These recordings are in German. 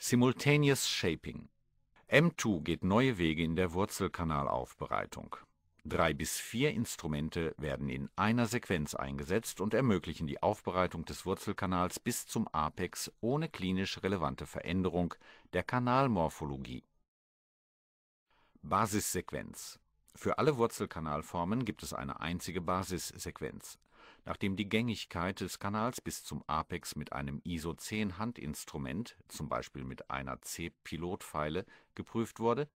Simultaneous Shaping M2 geht neue Wege in der Wurzelkanalaufbereitung. Drei bis vier Instrumente werden in einer Sequenz eingesetzt und ermöglichen die Aufbereitung des Wurzelkanals bis zum Apex ohne klinisch relevante Veränderung der Kanalmorphologie. Basissequenz Für alle Wurzelkanalformen gibt es eine einzige Basissequenz Nachdem die Gängigkeit des Kanals bis zum Apex mit einem ISO-10-Handinstrument (z. B. mit einer c pilotpfeile geprüft wurde,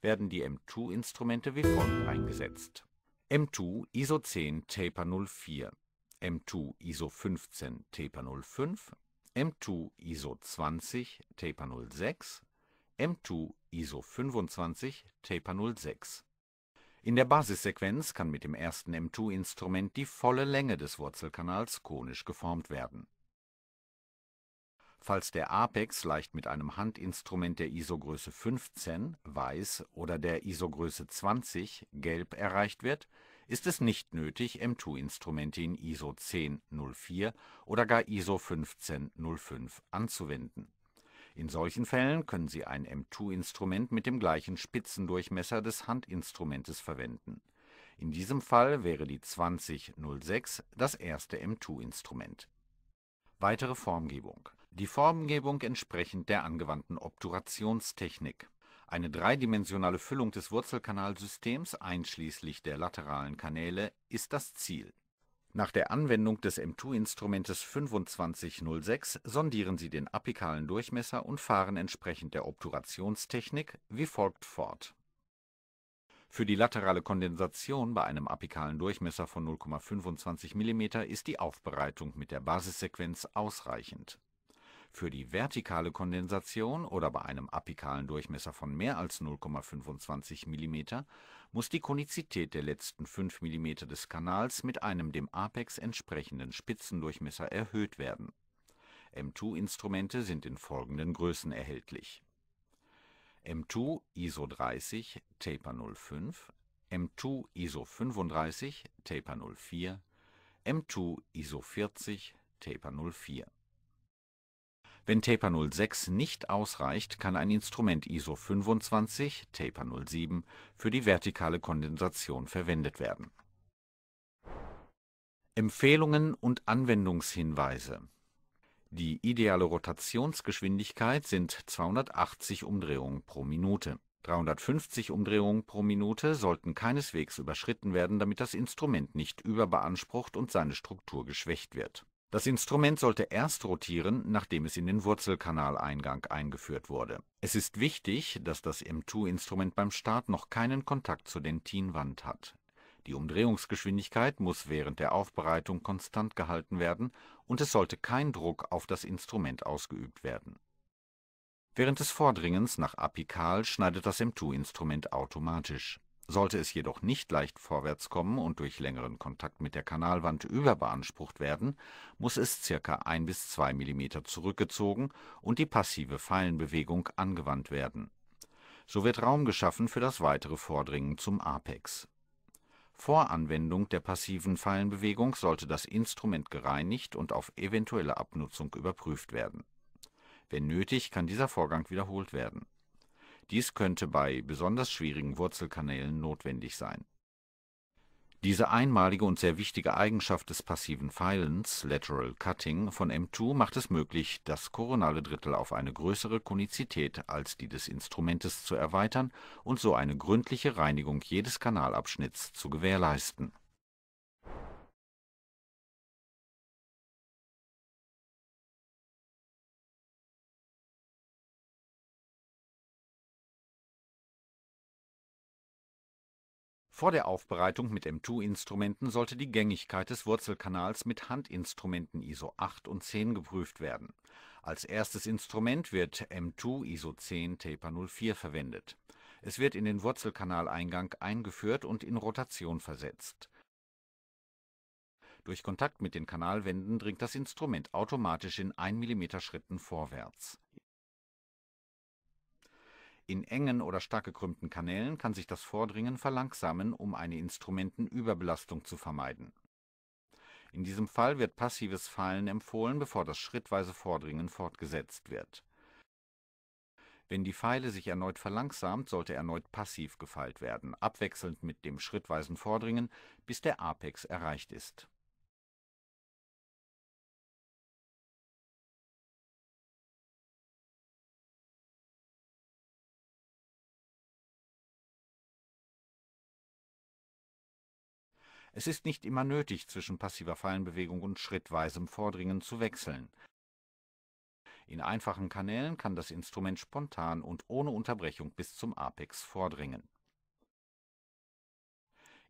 werden die M2-Instrumente wie folgt eingesetzt: M2 ISO-10 Taper 04 M2 ISO-15 Taper 05 M2 ISO-20 Taper 06 M2 ISO-25 Taper 06 in der Basissequenz kann mit dem ersten M2-Instrument die volle Länge des Wurzelkanals konisch geformt werden. Falls der Apex leicht mit einem Handinstrument der ISO-Größe 15, weiß, oder der ISO-Größe 20, gelb erreicht wird, ist es nicht nötig, M2-Instrumente in ISO 10.04 oder gar ISO 15.05 anzuwenden in solchen Fällen können Sie ein M2-Instrument mit dem gleichen Spitzendurchmesser des Handinstrumentes verwenden. In diesem Fall wäre die 2006 das erste M2-Instrument. Weitere Formgebung. Die Formgebung entsprechend der angewandten Obturationstechnik. Eine dreidimensionale Füllung des Wurzelkanalsystems einschließlich der lateralen Kanäle ist das Ziel nach der Anwendung des M2-Instrumentes 2506 sondieren Sie den apikalen Durchmesser und fahren entsprechend der Obturationstechnik wie folgt fort: Für die laterale Kondensation bei einem apikalen Durchmesser von 0,25 mm ist die Aufbereitung mit der Basissequenz ausreichend für die vertikale Kondensation oder bei einem apikalen Durchmesser von mehr als 0,25 mm muss die Konizität der letzten 5 mm des Kanals mit einem dem Apex entsprechenden Spitzendurchmesser erhöht werden. M2-Instrumente sind in folgenden Größen erhältlich: M2 ISO 30 Taper 05, M2 ISO 35 Taper 04, M2 ISO 40 Taper 04 wenn Taper 06 nicht ausreicht, kann ein Instrument ISO 25 Taper 07 für die vertikale Kondensation verwendet werden. Empfehlungen und Anwendungshinweise Die ideale Rotationsgeschwindigkeit sind 280 Umdrehungen pro Minute. 350 Umdrehungen pro Minute sollten keineswegs überschritten werden, damit das Instrument nicht überbeansprucht und seine Struktur geschwächt wird das Instrument sollte erst rotieren, nachdem es in den Wurzelkanaleingang eingeführt wurde. Es ist wichtig, dass das M2-Instrument beim Start noch keinen Kontakt zur Dentinwand hat. Die Umdrehungsgeschwindigkeit muss während der Aufbereitung konstant gehalten werden und es sollte kein Druck auf das Instrument ausgeübt werden. Während des Vordringens nach apikal schneidet das M2-Instrument automatisch sollte es jedoch nicht leicht vorwärtskommen und durch längeren Kontakt mit der Kanalwand überbeansprucht werden, muss es ca. 1 bis 2 mm zurückgezogen und die passive Fallenbewegung angewandt werden. So wird Raum geschaffen für das weitere Vordringen zum Apex. Vor Anwendung der passiven Fallenbewegung sollte das Instrument gereinigt und auf eventuelle Abnutzung überprüft werden. Wenn nötig, kann dieser Vorgang wiederholt werden dies könnte bei besonders schwierigen Wurzelkanälen notwendig sein. Diese einmalige und sehr wichtige Eigenschaft des passiven Feilens (lateral cutting) von M2 macht es möglich, das koronale Drittel auf eine größere Konizität als die des Instrumentes zu erweitern und so eine gründliche Reinigung jedes Kanalabschnitts zu gewährleisten Vor der Aufbereitung mit M2-Instrumenten sollte die Gängigkeit des Wurzelkanals mit Handinstrumenten ISO 8 und 10 geprüft werden. Als erstes Instrument wird M2 ISO 10 Taper 04 verwendet. Es wird in den Wurzelkanaleingang eingeführt und in Rotation versetzt. Durch Kontakt mit den Kanalwänden dringt das Instrument automatisch in 1 mm Schritten vorwärts in engen oder stark gekrümmten Kanälen kann sich das Vordringen verlangsamen, um eine Instrumentenüberbelastung zu vermeiden. In diesem Fall wird passives Fallen empfohlen, bevor das schrittweise Vordringen fortgesetzt wird. Wenn die Pfeile sich erneut verlangsamt, sollte erneut passiv gefeilt werden, abwechselnd mit dem schrittweisen Vordringen, bis der Apex erreicht ist Es ist nicht immer nötig, zwischen passiver Fallenbewegung und schrittweisem Vordringen zu wechseln. In einfachen Kanälen kann das Instrument spontan und ohne Unterbrechung bis zum Apex vordringen.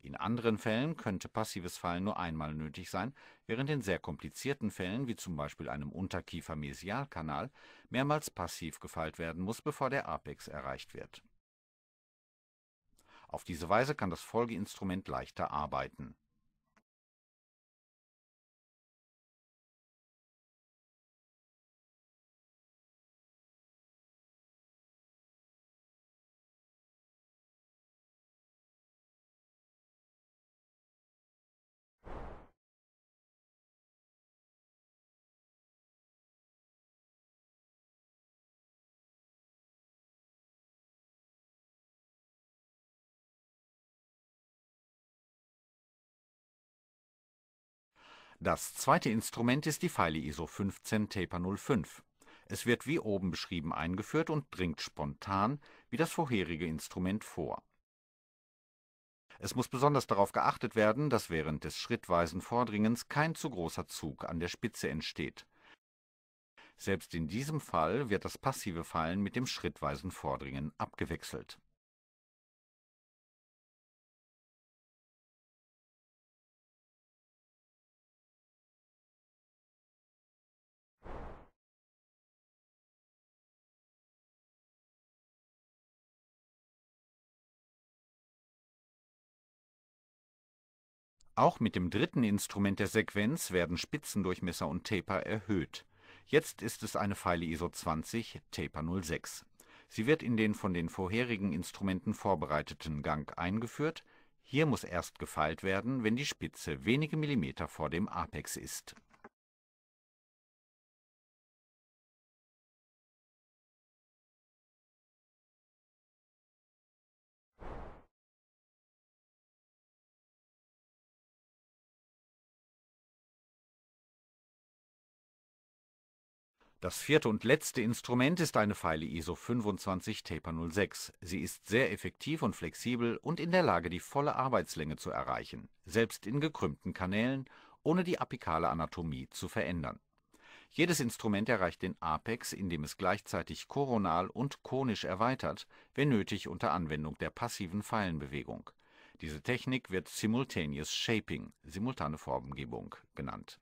In anderen Fällen könnte passives Fallen nur einmal nötig sein, während in sehr komplizierten Fällen, wie zum Beispiel einem Unterkiefer-Mesialkanal, mehrmals passiv gefeilt werden muss, bevor der Apex erreicht wird auf diese Weise kann das Folgeinstrument leichter arbeiten Das zweite Instrument ist die Pfeile ISO 15 Taper 05. Es wird wie oben beschrieben eingeführt und dringt spontan wie das vorherige Instrument vor. Es muss besonders darauf geachtet werden, dass während des schrittweisen Vordringens kein zu großer Zug an der Spitze entsteht. Selbst in diesem Fall wird das passive Fallen mit dem schrittweisen Vordringen abgewechselt Auch mit dem dritten Instrument der Sequenz werden Spitzendurchmesser und Taper erhöht. Jetzt ist es eine Feile ISO 20 Taper 06. Sie wird in den von den vorherigen Instrumenten vorbereiteten Gang eingeführt. Hier muss erst gefeilt werden, wenn die Spitze wenige Millimeter vor dem Apex ist Das vierte und letzte Instrument ist eine Pfeile ISO 25 Taper 06. Sie ist sehr effektiv und flexibel und in der Lage, die volle Arbeitslänge zu erreichen, selbst in gekrümmten Kanälen, ohne die apikale Anatomie zu verändern. Jedes Instrument erreicht den Apex, indem es gleichzeitig koronal und konisch erweitert, wenn nötig unter Anwendung der passiven Pfeilenbewegung. Diese Technik wird Simultaneous Shaping, simultane Formengebung, genannt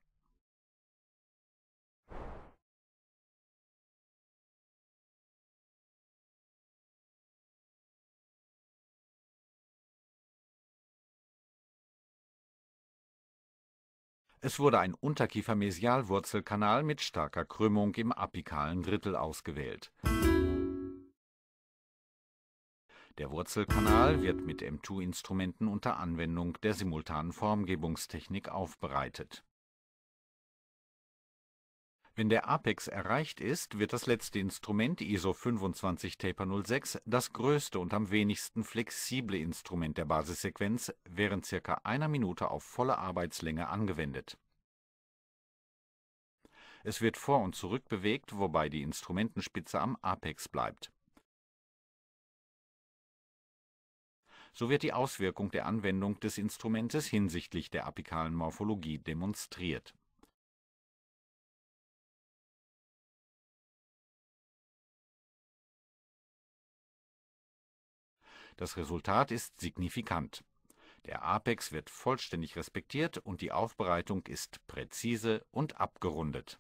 Es wurde ein Unterkiefermesialwurzelkanal mit starker Krümmung im apikalen Drittel ausgewählt. Der Wurzelkanal wird mit M2-Instrumenten unter Anwendung der simultanen Formgebungstechnik aufbereitet wenn der Apex erreicht ist, wird das letzte Instrument ISO 25 Taper 06 das größte und am wenigsten flexible Instrument der Basissequenz während circa einer Minute auf volle Arbeitslänge angewendet. Es wird vor und zurück bewegt, wobei die Instrumentenspitze am Apex bleibt. So wird die Auswirkung der Anwendung des Instrumentes hinsichtlich der apikalen Morphologie demonstriert Das Resultat ist signifikant. Der Apex wird vollständig respektiert und die Aufbereitung ist präzise und abgerundet